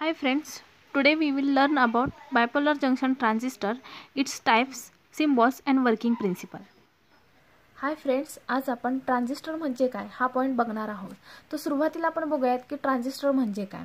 high friends today we will learn about bipolar junction transistor its types symbols and working principle hi friends आज आपण transistor म्हणजे काय हा point बघणार आहोत तर सुरुवातीला आपण बघूयात की ट्रान्झिस्टर म्हणजे काय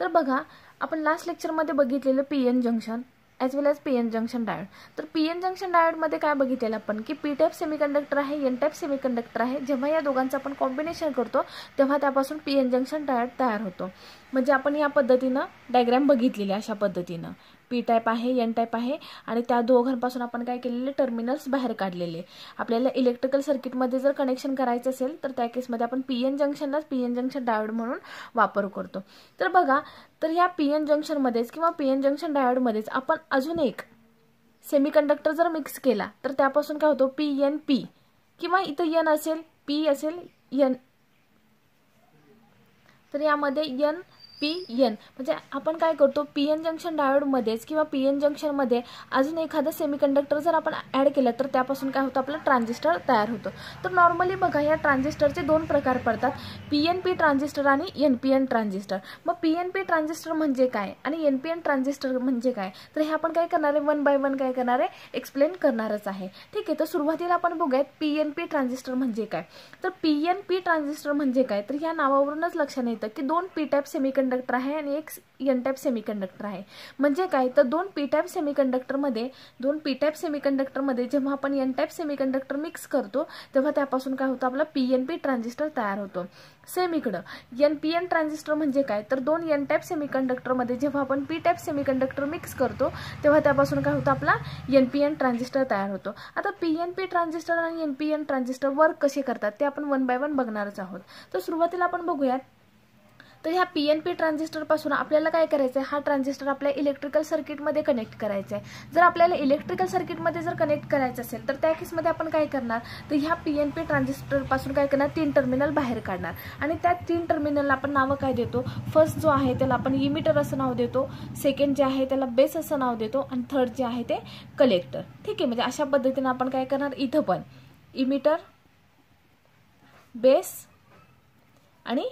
तर बघा आपण लास्ट लेक्चरमध्ये बघितलेलं P N junction as well as P N junction diode तर पी एन जंक्शन डायडमध्ये काय बघितलेलं आपण की पी टाईप सेमीकंडक्टर आहे एन टाईप सेमीकंडक्टर आहे जेव्हा या दोघांचं आपण कॉम्बिनेशन करतो तेव्हा त्यापासून पी एन जंक्शन डायोड तयार होतो म्हणजे आपण या पद्धतीनं डायग्रॅम बघितलेली अशा पद्धतीनं पी टाईप आहे एन टाईप आहे आणि त्या दोघांपासून आपण काय केलेले टर्मिनल्स बाहेर काढलेले आपल्याला इलेक्ट्रिकल सर्किटमध्ये जर कनेक्शन करायचं असेल तर त्या केसमध्ये आपण पी एन जंक्शनलाच पी एन जंक्शन डायोड म्हणून वापर करतो तर बघा तर या पी एन जंक्शनमध्येच किंवा पी एन जंक्शन डायोडमध्येच आपण अजून एक सेमीकंडक्टर जर मिक्स केला तर त्यापासून काय होतो पी एन पी किंवा इथं एन असेल पी असेल एन तर यामध्ये यन पी एन म्हणजे आपण काय करतो पी एन जंक्शन डायोडमध्येच किंवा पी एन जंक्शनमध्ये अजून एखादा सेमीकंडक्टर जर आपण ॲड केला तर त्यापासून काय होतं आपलं ट्रान्झिस्टर तयार होतो तर नॉर्मली बघा या ट्रान्झिस्टरचे दोन प्रकार पडतात पी एन पी ट्रान्झिस्टर आणि एन पी एन ट्रान्झिस्टर मग पी एन पी ट्रान्झिस्टर म्हणजे काय आणि एन पी एन ट्रान्झिस्टर म्हणजे काय तर हे आपण काय करणार आहे वन बाय वन काय करणार आहे एक्सप्लेन करणारच आहे ठीक आहे तर सुरुवातीला आपण बघूयात पी एन पी ट्रान्झिस्टर म्हणजे काय तर पी एन पी ट्रान्झिस्टर म्हणजे काय तर ह्या नावावरूनच लक्षात येतं की दोन पी टाईप सेमीकंडक्टर सेमीकंडक्टर आहे आणि एक एन टाईप सेमीकंडक्टर आहे म्हणजे काय तर दोन पी टाईप सेमीकंडक्टरमध्ये दोन पी टाईप सेमीकंडक्टरमध्ये जेव्हा आपण एन टाईप सेमीकंडक्टर मिक्स करतो तेव्हा त्यापासून काय होतं आपला पी एन पी ट्रान्झिस्टर तयार होतो सेम इकडं एन पी एन ट्रान्झिस्टर म्हणजे काय तर दोन एन टाईप सेमीकंडक्टरमध्ये जेव्हा आपण पी टाईप सेमीकंडक्टर मिक्स करतो तेव्हा त्यापासून काय होतं आपला एन पी एन ट्रान्झिस्टर तयार होतो आता पी एन पी ट्रान्झिस्टर आणि N P N transistor work कसे करतात ते आपण वन बाय वन बघणारच आहोत तर सुरुवातीला आपण बघूयात तर ह्या पी एन पी ट्रान्झिस्टरपासून आपल्याला काय करायचं आहे हा ट्रान्झिस्टर आपल्या इलेक्ट्रिकल सर्किटमध्ये कनेक्ट करायचा आहे जर आपल्याला इलेक्ट्रिकल सर्किटमध्ये जर कनेक्ट करायचं असेल तर त्या केसमध्ये आपण काय करणार तर ह्या पी एन पी ट्रान्झिस्टरपासून काय करणार तीन टर्मिनल बाहेर काढणार आणि त्या तीन टर्मिनलला आपण नावं काय देतो फर्स्ट जो आहे त्याला आपण इमिटर असं नाव देतो सेकंड जे आहे त्याला बेस असं नाव देतो आणि थर्ड जे आहे ते कलेक्टर ठीक आहे म्हणजे अशा पद्धतीनं आपण काय करणार इथं पण इमिटर बेस आणि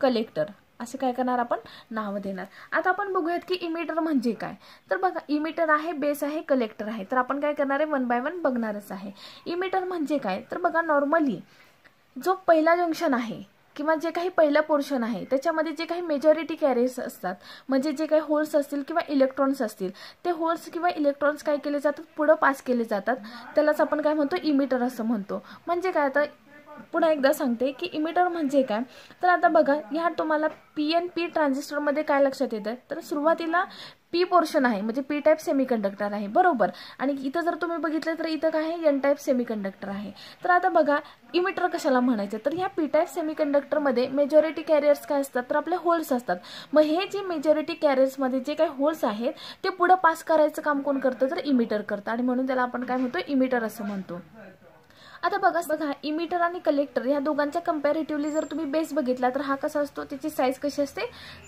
कलेक्टर असे काय करणार आपण नाव देणार आता आपण बघूयात की इमिटर म्हणजे काय तर बघा इमिटर आहे बेस आहे कलेक्टर आहे तर आपण काय करणार आहे वन बाय वन बघणारच आहे इमिटर म्हणजे काय तर बघा नॉर्मली जो पहिला जंक्शन आहे किंवा जे काही पहिलं पोर्शन आहे त्याच्यामध्ये जे काही मेजॉरिटी कॅरियर्स असतात म्हणजे जे काही होल्स असतील किंवा इलेक्ट्रॉन्स असतील ते होल्स किंवा इलेक्ट्रॉन्स काय केले जातात पुढं पास केले जातात त्यालाच आपण काय म्हणतो इमिटर असं म्हणतो म्हणजे काय आता पुन्हा एकदा सांगते की इमिटर म्हणजे काय तर आता बघा ह्या तुम्हाला पी एन पी ट्रान्झिस्टरमध्ये काय लक्षात येतं तर सुरुवातीला पी पोर्शन आहे म्हणजे पी टाईप सेमी कंडक्टर आहे बरोबर आणि इथं जर तुम्ही बघितलं तर इथं काय आहे एन टाईप सेमी कंडक्टर आहे तर आता बघा इमिटर कशाला म्हणायचं तर ह्या पी टाईप सेमी कंडक्टरमध्ये मेजॉरिटी कॅरियर्स काय असतात तर आपले होल्स असतात मग हे जे मेजॉरिटी कॅरियर्समध्ये जे काही होल्स आहेत ते पुढं पास करायचं काम कोण करतं तर इमिटर करतं आणि म्हणून त्याला आपण काय म्हणतो इमिटर असं म्हणतो आता बघा बघा इमिटर आणि कलेक्टर ह्या दोघांच्या कम्पॅरेटिव्हली जर तुम्ही बेस बघितला तर हा कसा असतो त्याची साईज कशी असते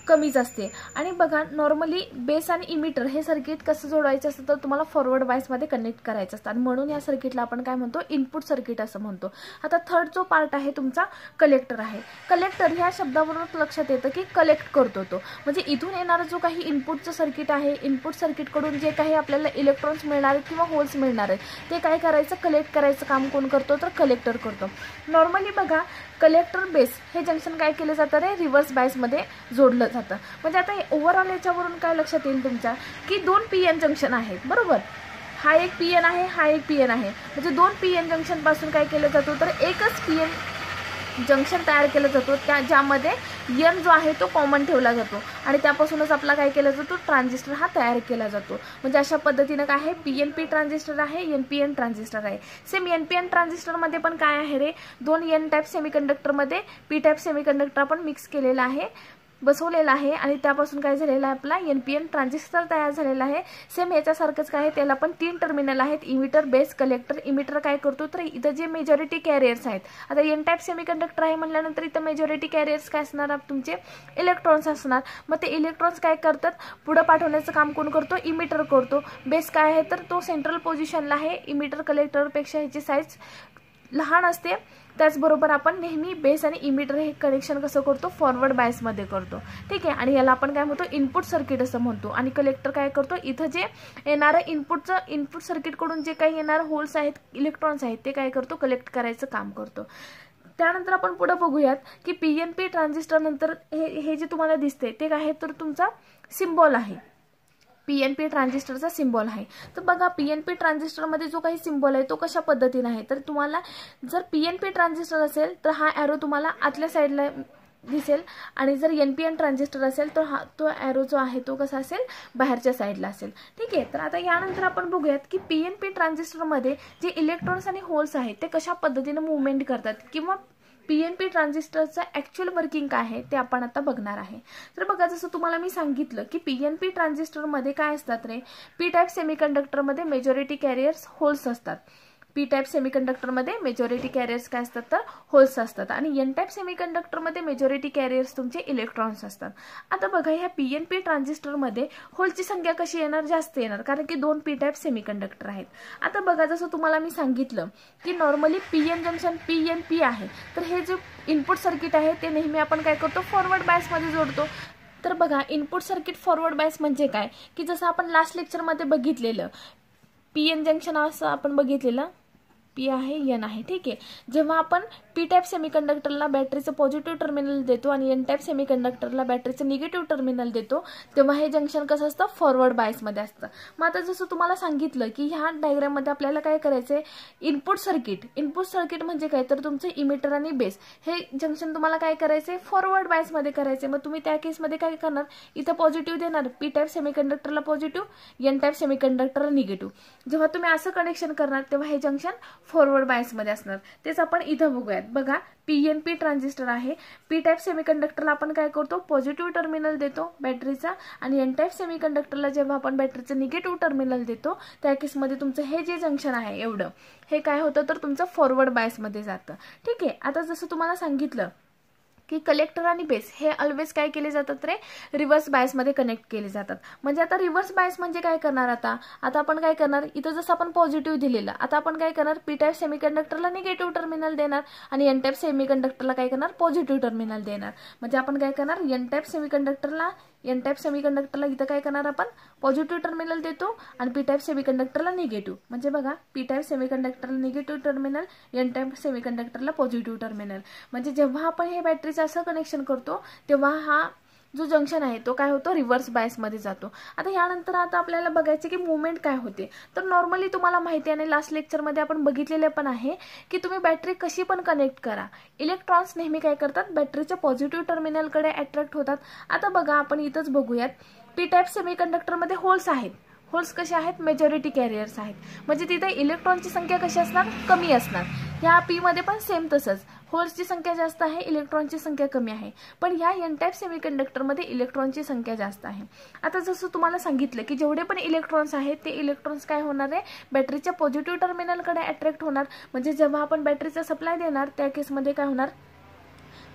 कमीच असते आणि बघा नॉर्मली बेस आणि इमिटर हे सर्किट कसं जोडायचं असतं तर तुम्हाला फॉरवर्ड बायसमध्ये कनेक्ट करायचं असतं आणि म्हणून या सर्किटला आपण काय म्हणतो इनपुट सर्किट असं म्हणतो आता थर्ड जो पार्ट आहे तुमचा कलेक्टर आहे कलेक्टर ह्या शब्दावरून लक्षात येतं की कलेक्ट करतो तो म्हणजे इथून येणारा जो काही इनपुटचं सर्किट आहे इनपुट सर्किटकडून जे काही आपल्याला इलेक्ट्रॉन्स मिळणार आहेत किंवा होल्स मिळणार आहेत ते काय करायचं कलेक्ट करायचं काम कोण करतो करतो तर कलेक्टर करतो नॉर्मली बघा कलेक्टर बेस हे जंक्शन काय केलं जातं रे रिव्हर्स बायसमध्ये जोडलं जातं म्हणजे आता ओव्हरऑल याच्यावरून काय लक्षात येईल तुमच्या की दोन पी एन जंक्शन आहेत बरोबर हा एक पी एन आहे हा एक पी एन आहे म्हणजे दोन पी एन जंक्शनपासून काय केलं जातं तर एकच पी एन जंक्शन तयार केला जातो त्या ज्यामध्ये यन जो आहे तो कॉमन ठेवला जातो आणि त्यापासूनच आपला काय केला जातो ट्रान्झिस्टर हा तयार केला जातो म्हणजे अशा पद्धतीनं काय आहे पी एन पी ट्रान्झिस्टर आहे एन पी एन ट्रान्झिस्टर आहे सेम एन पी एन ट्रान्झिस्टरमध्ये पण काय आहे रे दोन एन टाईप सेमीकंडक्टरमध्ये पी टाईप सेमीकंडक्टर आपण मिक्स केलेला आहे बसवलेला आहे आणि त्यापासून काय झालेला आहे आपला एन पी एन ट्रान्झिस्टर तयार झालेला आहे सेम याच्यासारखंच काय आहे त्याला पण तीन टर्मिनल आहेत इमिटर बेस कलेक्टर इमिटर काय करतो तर इथं जे मेजॉरिटी कॅरियर्स आहेत आता एन टाईप सेमी कंडक्टर आहे म्हटल्यानंतर इथं मेजॉरिटी कॅरियर्स काय असणार तुमचे इलेक्ट्रॉन्स असणार मग ते इलेक्ट्रॉन्स काय करतात पुढं पाठवण्याचं काम कोण करतो इमिटर करतो बेस काय आहे तर तो सेंट्रल पोझिशनला आहे इमिटर कलेक्टरपेक्षा ह्याची साईज लहान असते त्याचबरोबर आपण नेहमी बेस आणि इमिटर हे कनेक्शन कसं करतो फॉरवर्ड बायसमध्ये करतो ठीक आहे आणि याला आपण काय म्हणतो इनपुट सर्किट असं म्हणतो आणि कलेक्टर काय करतो इथं जे येणारं इनपुटचं इनपुट सर्किटकडून जे काही येणारं होल्स आहेत इलेक्ट्रॉन्स आहेत ते काय करतो कलेक्ट करायचं काम करतो त्यानंतर आपण पुढे बघूयात की पी एन पी ट्रान्झिस्टर नंतर हे हे जे तुम्हाला दिसते ते काय आहे तर तुमचा सिम्बॉल आहे पीएनपी ट्रान्झिस्टरचा सिम्बॉल आहे तर बघा पीएनपी ट्रान्झिस्टरमध्ये जो काही सिम्बॉल आहे तो कशा पद्धतीनं आहे तर तुम्हाला जर पीएनपी ट्रान्झिस्टर असेल तर हा ॲरो तुम्हाला आतल्या साईडला दिसेल आणि जर एन पी एन ट्रान्झिस्टर असेल तर हा तो ॲरो जो आहे तो कसा असेल बाहेरच्या साईडला असेल ठीक आहे तर आता यानंतर आपण बघूयात की पी एन पी ट्रान्झिस्टरमध्ये जे इलेक्ट्रॉन्स आणि होल्स आहेत ते कशा पद्धतीने मुवमेंट करतात किंवा पी एन पी ट्रान्झिस्टरचं ॲक्च्युअल वर्किंग काय आहे ते आपण आता बघणार आहे तर बघा जसं तुम्हाला मी सांगितलं की पी एन पी ट्रान्झिस्टरमध्ये काय असतात रे पी टाईप सेमीकंडक्टरमध्ये मेजॉरिटी कॅरियर्स होल्स असतात पी टाईप सेमीकंडक्टरमध्ये मेजॉरिटी कॅरियर्स काय असतात तर होल्स असतात आणि एन टाईप सेमीकंडक्टरमध्ये मेजॉरिटी कॅरियर्स तुमचे इलेक्ट्रॉन्स असतात आता बघा ह्या पी एन पी ट्रान्झिस्टरमध्ये होल्सची संख्या कशी येणार जास्त येणार कारण की दोन पी टाईप सेमीकंडक्टर आहेत आता बघा जसं तुम्हाला मी सांगितलं की normally P N junction P N P आहे तर हे जे इनपुट सर्किट आहे ते नेहमी आपण काय करतो फॉरवर्ड बॅसमध्ये जोडतो तर बघा इनपुट सर्किट फॉरवर्ड बॅस म्हणजे काय की जसं आपण लास्ट लेक्चरमध्ये बघितलेलं पी एन जंक्शन असं आपण बघितलेलं पी आहे एन आहे ठीक आहे जेव्हा आपण पी टाईप सेमीकंडक्टरला बॅटरीचं पॉझिटिव्ह टर्मिनल देतो आणि एन टाईप सेमीकंडक्टरला बॅटरीचं निगेटिव्ह टर्मिनल देतो तेव्हा हे जंक्शन कसं असतं फॉरवर्ड बायसमध्ये असतं मग आता जसं तुम्हाला सांगितलं की ह्या डायग्राममध्ये आपल्याला काय करायचं आहे इनपुट सर्किट इनपुट सर्किट म्हणजे काय तर तुमचं इमिटर आणि बेस हे जंक्शन तुम्हाला काय करायचं आहे फॉरवर्ड बायसमध्ये करायचं मग तुम्ही त्या केसमध्ये काय करणार इथं पॉझिटिव्ह देणार पी टाईप सेमीकंडक्टरला पॉझिटिव्ह एन टाईप सेमीकंडक्टरला निगेटिव्ह जेव्हा तुम्ही असं कनेक्शन करणार तेव्हा हे जंक्शन फॉरवर्ड बायसमध्ये असणार तेच आपण इथं बघूयात बघा पी एन पी ट्रान्झिस्टर आहे पी टाईप सेमीकंडक्टरला आपण काय करतो पॉझिटिव्ह टर्मिनल देतो बॅटरीचा आणि एन टाईप सेमीकंडक्टरला जेव्हा आपण बॅटरीचं निगेटिव्ह टर्मिनल देतो त्या केसमध्ये तुमचं हे जे जंक्शन आहे एवढं हे काय होतं तर तुमचं फॉरवर्ड बायसमध्ये जातं ठीक आहे आता जसं तुम्हाला सांगितलं की कलेक्टर आणि बेस हे ऑलवेज काय केले जातात रे रिव्हर्स बायसमध्ये कनेक्ट केले जातात म्हणजे आता रिव्हर्स बायस म्हणजे काय करणार आता आता आपण काय करणार इथं जसं आपण पॉझिटिव्ह दिलेलं आता आपण काय करणार पी टाईप सेमी कंडक्टरला निगेटिव्ह टर्मिनल देणार आणि एन टाईप सेमी कंडक्टरला काय करणार पॉझिटिव्ह टर्मिनल देणार म्हणजे आपण काय करणार एन टाईप सेमी कंडक्टरला एन टाईप सेमीकंडक्टरला इथं काय करणार आपण पॉझिटिव्ह टर्मिनल देतो आणि पी टाईप सेमीकंडक्टरला निगेटिव्ह म्हणजे बघा पी टाईप सेमीकंडक्टरला निगेटिव्ह टर्मिनल एन टाईप सेमीकंडक्टरला पॉझिटिव्ह टर्मिनल म्हणजे जेव्हा आपण हे बॅटरीचं असं कनेक्शन करतो तेव्हा हा जो जंक्शन आहे तो काय होतो रिव्हर्स बायसमध्ये जातो आता यानंतर आता आपल्याला बघायचं की मुवमेंट काय होते तर नॉर्मली तुम्हाला माहिती आहे आणि लास्ट लेक्चरमध्ये आपण बघितलेलं पण आहे की तुम्ही बॅटरी कशी पण कनेक्ट करा इलेक्ट्रॉन्स नेहमी काय करतात बॅटरीच्या पॉझिटिव्ह टर्मिनलकडे अट्रॅक्ट होतात आता बघा आपण इथंच बघूयात पी टाईप सेमीकंडक्टरमध्ये होल्स आहेत होल्स कसे आहेत मेजॉरिटी कॅरियर्स आहेत म्हणजे तिथे इलेक्ट्रॉनची संख्या कशी असणार कमी असणार ह्या पीमध्ये पण सेम तसंच होल्सची संख्या जास्त आहे इलेक्ट्रॉनची संख्या कमी आहे पण ह्या एन टाईप सेमीकंडक्टरमध्ये इलेक्ट्रॉनची संख्या जास्त आहे आता जसं तुम्हाला सांगितलं की जेवढे पण इलेक्ट्रॉन्स आहेत ते इलेक्ट्रॉन्स काय होणार आहे बॅटरीच्या पॉझिटिव्ह टर्मिनलकडे अट्रॅक्ट होणार म्हणजे जेव्हा आपण बॅटरीचा सप्लाय देणार त्या केसमध्ये काय होणार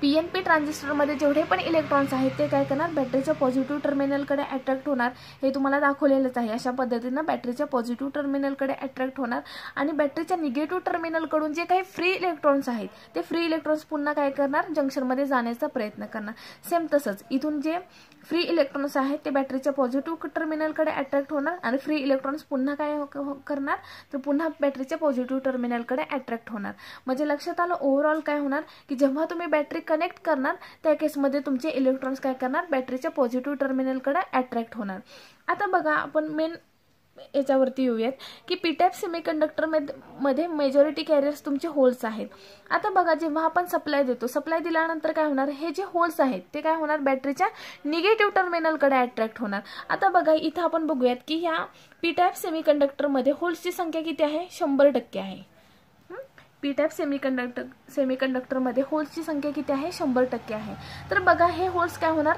पी एन पी ट्रान्झिस्टरमध्ये जेवढे पण इलेक्ट्रॉन्स आहेत ते काय करणार बॅटरीच्या पॉझिटिव्ह टर्मिनलकडे अट्रॅक्ट होणार हे तुम्हाला दाखवलेलंच आहे अशा पद्धतीनं बॅटरीच्या पॉझिटिव्ह टर्मिनलकडे अट्रॅक्ट होणार आणि बॅटरीच्या निगेटिव्ह टर्मिनलकडून जे काही फ्री इलेक्ट्रॉन्स आहेत ते फ्री इलेक्ट्रॉन्स पुन्हा काय करणार जंक्शनमध्ये जाण्याचा प्रयत्न करणार सेम तसंच इथून जे फ्री इलेक्ट्रॉन्स आहेत ते बॅटरीच्या पॉझिटिव्ह टर्मिनलकडे अट्रॅक्ट होणार आणि फ्री इलेक्ट्रॉन्स पुन्हा काय हो- हो- करणार तर पुन्हा बॅटरीच्या पॉझिटिव्ह टर्मिनलकडे अट्रॅक्ट होणार म्हणजे लक्षात आलं ओव्हरऑल काय होणार की जेव्हा तुम्ही बॅटरी कनेक्ट करणार त्या केसमध्ये तुमचे इलेक्ट्रॉन्स काय करणार बॅटरीच्या पॉझिटिव्ह कडे अट्रॅक्ट होणार आता बघा आपण मेन याच्यावरती येऊयात की पीटॅप सेमीकंडक्टर मध्ये मेजॉरिटी कॅरियर्स तुमचे होल्स आहेत आता बघा जेव्हा आपण सप्लाय देतो सप्लाय दिल्यानंतर काय होणार हे जे होल्स आहेत ते काय होणार बॅटरीच्या निगेटिव्ह टर्मिनलकडे अट्रॅक्ट होणार आता बघा इथं आपण बघूयात की ह्या पीटॅप सेमीकंडक्टरमध्ये होल्सची संख्या किती आहे शंभर टक्के आहे पी टाईप सेमीकंडक्टर सेमीकंडक्टरमध्ये होल्सची संख्या किती आहे शंभर टक्के आहे तर बघा हे होल्स काय होणार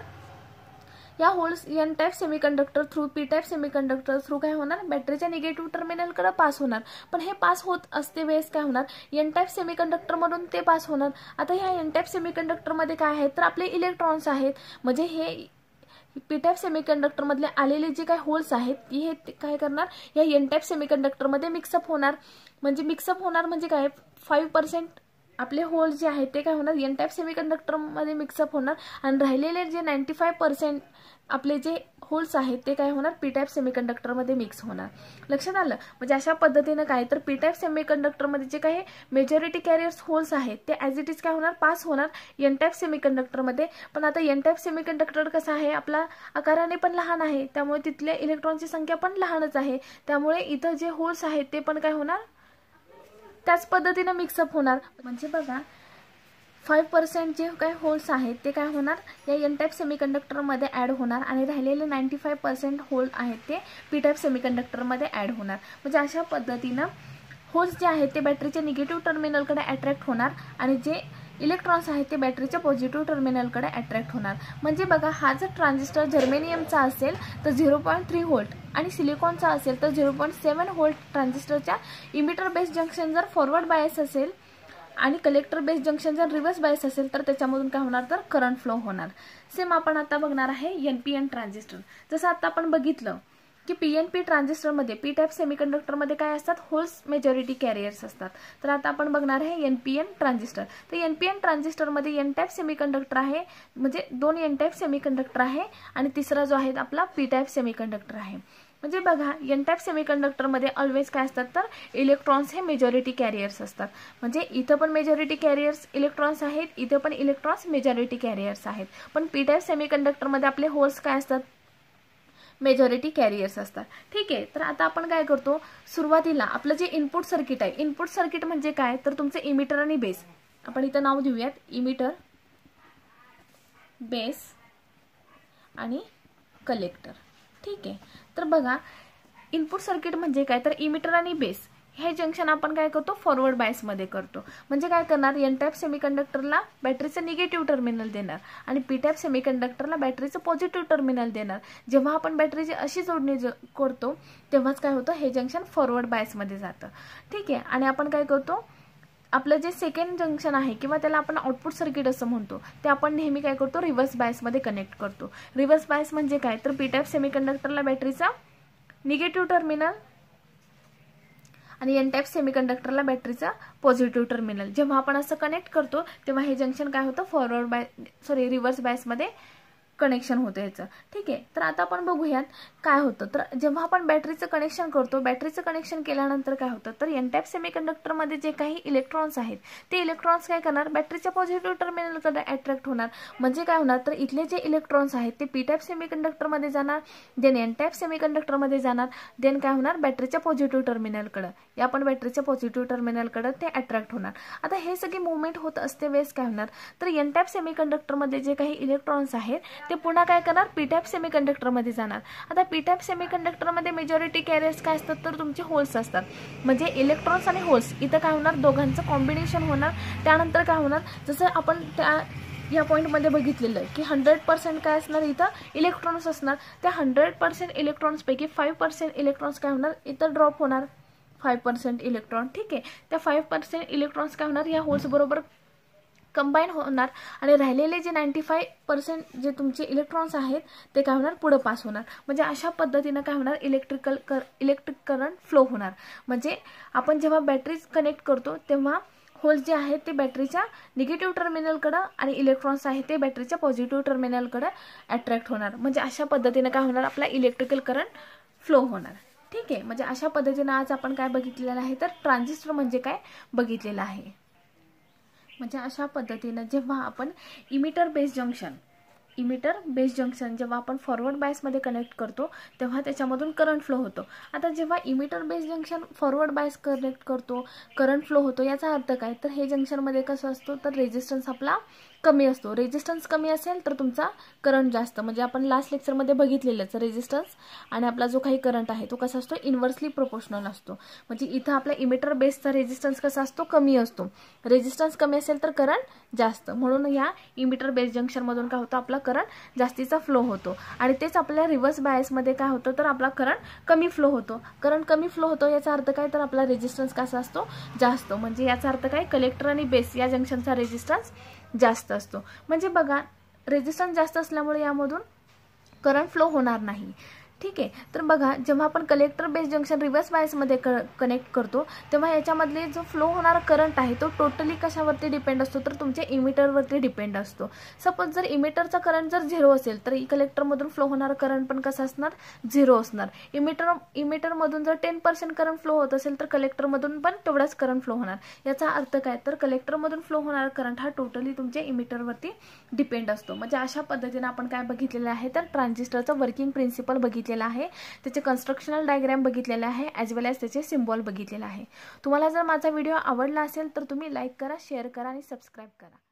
या holes N type semiconductor through P type semiconductor through काय होणार बॅटरीच्या निगेटिव्ह कडे पास होणार पण हे पास होत असते वेळेस काय होणार एन टाईप सेमीकंडक्टरमधून ते पास होणार आता ह्या एन टाईप सेमीकंडक्टरमध्ये काय आहेत तर आपले इलेक्ट्रॉन्स आहेत म्हणजे हे पी टाईप सेमीकंडक्टरमधले आलेले जे काय होल्स आहेत हे काय करणार या एन टाईप सेमीकंडक्टरमध्ये मिक्सअप होणार म्हणजे मिक्सअप होणार म्हणजे काय फाईव्ह पर्सेंट आपले होल जे आहेत ते काय होणार एन टाईप सेमी कंडक्टरमध्ये मिक्सअप होणार आणि राहिलेले जे नाईन्टी फाईव्ह पर्सेंट आपले जे होल्स आहेत ते काय होणार पी टाइप सेमी कंडक्टरमध्ये मिक्स होणार लक्षात आलं म्हणजे अशा पद्धतीनं काय तर पी टाइप सेमी कंडक्टरमध्ये जे काही मेजॉरिटी कॅरियर्स होल्स आहेत ते ॲज इट इज काय होणार पास होणार एन टाइप सेमी कंडक्टरमध्ये पण आता एन टाइप सेमी कंडक्टर कसा आहे आपला आकाराने पण लहान आहे त्यामुळे तिथल्या इलेक्ट्रॉनची संख्या पण लहानच आहे त्यामुळे इथं जे होल्स आहेत ते पण काय होणार त्याच पद्धतीनं मिक्सअप होणार म्हणजे बघा फाईव्ह पर्सेंट जे काय होल्स आहेत ते काय होणार या एन टाईप सेमीकंडक्टरमध्ये ॲड होणार आणि राहिलेले नाईन्टी फाईव्ह पर्सेंट होल आहेत ते पी टाईप सेमीकंडक्टरमध्ये ॲड होणार म्हणजे अशा पद्धतीनं होल्स जे आहेत ते बॅटरीच्या निगेटिव्ह टर्मिनलकडे अट्रॅक्ट होणार आणि जे इलेक्ट्रॉन्स आहेत ते बॅटरीच्या पॉझिटिव्ह टर्मिनलकडे अट्रॅक्ट होणार म्हणजे बघा हा जर ट्रान्झिस्टर जर्मेनियमचा असेल तर झिरो पॉईंट थ्री व्होल्ट आणि सिलिकॉनचा असेल तर झिरो पॉईंट सेवन व्होल्ट ट्रान्झिस्टरच्या इमिटर बेस जंक्शन जर फॉरवर्ड बायस असेल आणि कलेक्टर बेस जंक्शन जर रिव्हर्स बायस असेल तर त्याच्यामधून काय होणार तर करंट फ्लो होणार सेम आपण आता बघणार आहे एन पी एन ट्रान्झिस्टर जसं आता आपण बघितलं की पी एन पी ट्रान्झिस्टरमध्ये पी टाईप सेमीकंडक्टरमध्ये काय असतात होल्स मेजॉरिटी कॅरियर्स असतात तर आता आपण बघणार आहे एन पी एन ट्रान्झिस्टर तर एन पी एन ट्रान्झिस्टरमध्ये एन टाईप सेमीकंडक्टर आहे म्हणजे दोन एन टाईप सेमीकंडक्टर आहे आणि तिसरा जो आहे आपला पी टाईप सेमीकंडक्टर आहे म्हणजे बघा एन टाईप सेमीकंडक्टरमध्ये ऑलवेज काय असतात तर इलेक्ट्रॉन्स हे मेजॉरिटी कॅरियर्स असतात म्हणजे इथं पण मेजॉरिटी कॅरियर्स इलेक्ट्रॉन्स आहेत इथं पण इलेक्ट्रॉन्स मेजॉरिटी कॅरियर्स आहेत पण पी टाईप सेमीकंडक्टरमध्ये आपले होल्स काय असतात मेजॉरिटी कॅरियर्स असतात ठीक आहे तर आता आपण काय करतो सुरुवातीला आपलं जे इनपुट सर्किट आहे इनपुट सर्किट म्हणजे काय तर तुमचे इमिटर आणि बेस आपण इथं नाव देऊयात इमिटर बेस आणि कलेक्टर ठीक आहे तर बघा इनपुट सर्किट म्हणजे काय तर इमिटर आणि बेस हे जंक्शन आपण काय करतो फॉरवर्ड बायसमध्ये करतो म्हणजे काय करणार एन टाईप सेमीकंडक्टरला बॅटरीचं निगेटिव्ह टर्मिनल देणार आणि पी टाईप सेमीकंडक्टरला बॅटरीचं पॉझिटिव्ह टर्मिनल देणार जेव्हा आपण बॅटरीची अशी जोडणी जो करतो तेव्हाच काय होतं हे जंक्शन फॉरवर्ड बायसमध्ये जातं ठीक आहे आणि आपण काय करतो आपलं जे सेकंड जंक्शन आहे किंवा त्याला आपण आउटपुट सर्किट असं म्हणतो ते आपण नेहमी काय करतो रिव्हर्स बायसमध्ये कनेक्ट करतो रिव्हर्स बायस म्हणजे काय तर पी टाईप सेमीकंडक्टरला बॅटरीचा निगेटिव्ह टर्मिनल आणि एन टाईप सेमीकंडक्टरला बॅटरीचा पॉझिटिव्ह टर्मिनल जेव्हा आपण असं कनेक्ट करतो तेव्हा हे जंक्शन काय होतं फॉरवर्ड बाय सॉरी रिव्हर्स बायसमध्ये कनेक्शन होतं याचं ठीक आहे तर आता आपण बघूयात काय होतं तर जेव्हा आपण बॅटरीचं कनेक्शन करतो बॅटरीचं कनेक्शन केल्यानंतर काय होतं तर एन टाईप सेमीकंडक्टरमध्ये जे काही इलेक्ट्रॉन्स आहेत ते इलेक्ट्रॉन्स काय करणार बॅटरीच्या पॉझिटिव्ह टर्मिनलकडे अट्रॅक्ट होणार म्हणजे काय होणार तर इथले जे इलेक्ट्रॉन्स आहेत ते पी टाईप सेमीकंडक्टरमध्ये जाणार देन एन टाईप सेमीकंडक्टरमध्ये जाणार देन काय होणार बॅटरीच्या पॉझिटिव्ह टर्मिनलकडं या पण बॅटरीच्या पॉझिटिव्ह टर्मिनलकडं ते अट्रॅक्ट होणार आता हे सगळे मुवमेंट होत असते वेळेस काय होणार तर एन टाईप सेमीकंडक्टरमध्ये जे काही इलेक्ट्रॉन्स आहेत ते पुन्हा काय करणार पीटॅप सेमी कंडक्टरमध्ये जाणार आता पीटॅप सेमी कंडक्टरमध्ये मेजॉरिटी कॅरियर्स काय असतात तर तुमचे होल्स असतात म्हणजे इलेक्ट्रॉन्स आणि होल्स इथं काय होणार दोघांचं कॉम्बिनेशन होणार त्यानंतर काय होणार जसं आपण त्या या पॉईंटमध्ये बघितलेलं की हंड्रेड पर्सेंट काय असणार इथं इलेक्ट्रॉन्स असणार त्या हंड्रेड पर्सेंट इलेक्ट्रॉन्सपैकी फाईव्ह पर्सेंट इलेक्ट्रॉन्स काय होणार इथं ड्रॉप होणार फाईव्ह पर्सेंट इलेक्ट्रॉन ठीक आहे त्या फाईव्ह पर्सेंट इलेक्ट्रॉन्स काय होणार या होल्सबरोबर कंबाईन होणार आणि राहिलेले जे नाईन्टी फाय पर्सेंट जे तुमचे इलेक्ट्रॉन्स आहेत ते काय होणार पुढं पास होणार म्हणजे अशा पद्धतीनं काय होणार इलेक्ट्रिकल कर इलेक्ट्रिक करंट फ्लो होणार म्हणजे आपण जेव्हा बॅटरीज कनेक्ट करतो तेव्हा होल्स जे आहेत ते बॅटरीच्या निगेटिव्ह टर्मिनलकडं आणि इलेक्ट्रॉन्स आहेत ते बॅटरीच्या पॉझिटिव्ह टर्मिनलकडं अट्रॅक्ट होणार म्हणजे अशा पद्धतीनं काय होणार आपला इलेक्ट्रिकल करंट फ्लो होणार ठीक आहे म्हणजे अशा पद्धतीनं आज आपण काय बघितलेलं आहे तर ट्रान्झिस्टर म्हणजे काय बघितलेलं आहे म्हणजे अशा पद्धतीनं जेव्हा आपण emitter base junction emitter base junction जेव्हा आपण फॉरवर्ड बायसमध्ये कनेक्ट करतो तेव्हा त्याच्यामधून करंट फ्लो होतो आता जेव्हा emitter base junction forward bias connect करतो करंट फ्लो होतो याचा अर्थ काय तर हे जंक्शनमध्ये कसं असतो तर रेजिस्टन्स आपला कमी असतो रेजिस्टन्स कमी असेल तर तुमचा करंट जास्त म्हणजे आपण लास्ट लेक्चरमध्ये बघितलेलंच रेजिस्टन्स आणि आपला जो काही करंट आहे तो कसा असतो इन्व्हर्सली प्रोपोर्शनल असतो म्हणजे इथं आपला इमिटर बेसचा रेजिस्टन्स कसा असतो कमी असतो रेजिस्टन्स कमी असेल तर करंट जास्त म्हणून या इमिटर बेस जंक्शनमधून काय होतं आपला करंट जास्तीचा फ्लो होतो आणि तेच आपल्या रिव्हर्स बायसमध्ये काय होतं तर आपला करंट कमी फ्लो होतो करंट कमी फ्लो होतो याचा अर्थ काय तर आपला रेजिस्टन्स कसा असतो जास्त म्हणजे याचा अर्थ काय कलेक्टर आणि बेस या जंक्शनचा रेजिस्टन्स जास्त असतो म्हणजे बघा रेजिस्टन्स जास्त असल्यामुळे यामधून करंट फ्लो होणार नाही ठीक आहे तर बघा जेव्हा आपण कलेक्टर बेस जंक्शन रिव्हर्स बायसमध्ये क कनेक्ट करतो तेव्हा याच्यामधले जो फ्लो होणारा करंट आहे तो टोटली कशावरती डिपेंड असतो तर तुमच्या इमिटरवरती डिपेंड असतो सपोज जर इमिटरचा करंट जर झिरो असेल तर कलेक्टरमधून फ्लो होणारा करंट पण कसा असणार झिरो असणार इमिटर इमिटरमधून जर टेन पर्सेंट करंट फ्लो होत असेल तर कलेक्टरमधून पण तेवढाच करंट फ्लो होणार याचा अर्थ काय तर कलेक्टरमधून फ्लो होणारा करंट हा टोटली तुमच्या इमिटरवरती डिपेंड असतो म्हणजे अशा पद्धतीने आपण काय बघितलेलं आहे तर ट्रान्झिस्टरचं वर्किंग प्रिन्सिपल बघितलं बघितलेला आहे त्याचे कन्स्ट्रक्शनल डायग्रॅम बघितलेला आहे ॲज वेल ॲज त्याचे सिम्बॉल बघितलेला आहे तुम्हाला जर माझा व्हिडिओ आवडला असेल तर तुम्ही लाईक करा शेअर करा आणि सबस्क्राईब करा